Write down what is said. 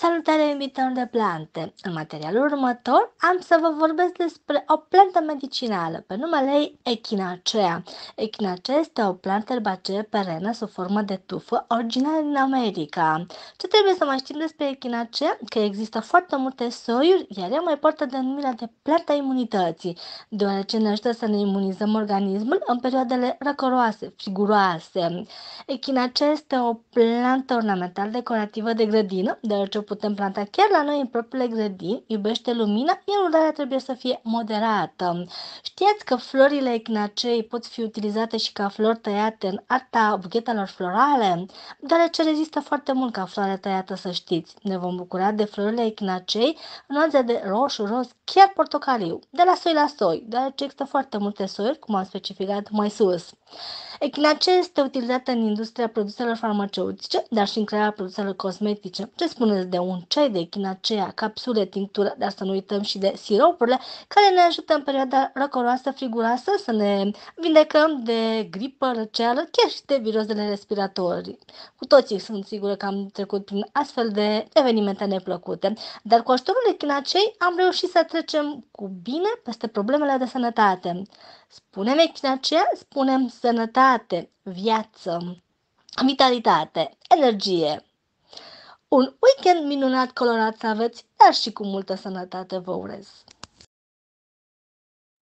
Salutare invitând de plante! În materialul următor am să vă vorbesc despre o plantă medicinală pe numele ei Echinacea. Echinacea este o plantă erbacee perenă sub formă de tufă originală din America. Ce trebuie să mai știm despre Echinacea? Că există foarte multe soiuri, iar ea mai poartă denumirea de planta imunității, deoarece ne ajută să ne imunizăm organismul în perioadele răcoroase, friguroase. Echinacea este o plantă ornamentală, decorativă de grădină, deoarece putem planta chiar la noi în propriile grădini, iubește lumina, iar urarea trebuie să fie moderată. Știați că florile echinacei pot fi utilizate și ca flori tăiate în arta buchetelor florale, deoarece rezistă foarte mult ca floare tăiată, să știți. Ne vom bucura de florile echinacei în nuanțe de roșu, roz, chiar portocaliu, de la soi la soi, deoarece există foarte multe soiuri, cum am specificat mai sus. Echinacea este utilizată în industria produselor farmaceutice, dar și în crearea produselor cosmetice. Ce spuneți de un ceai de echinacea, capsule, tinctură, dar să nu uităm și de siropurile, care ne ajută în perioada răcoroasă, friguroasă, să ne vindecăm de gripă, răceală, chiar și de virozele respiratorii. Cu toții sunt sigură că am trecut prin astfel de evenimente neplăcute, dar cu ajutorul echinacei am reușit să trecem cu bine peste problemele de sănătate. Spunem echinacea, spunem sănătate sănătate, viață, vitalitate, energie. Un weekend minunat colorat să aveți, dar și cu multă sănătate vă urez!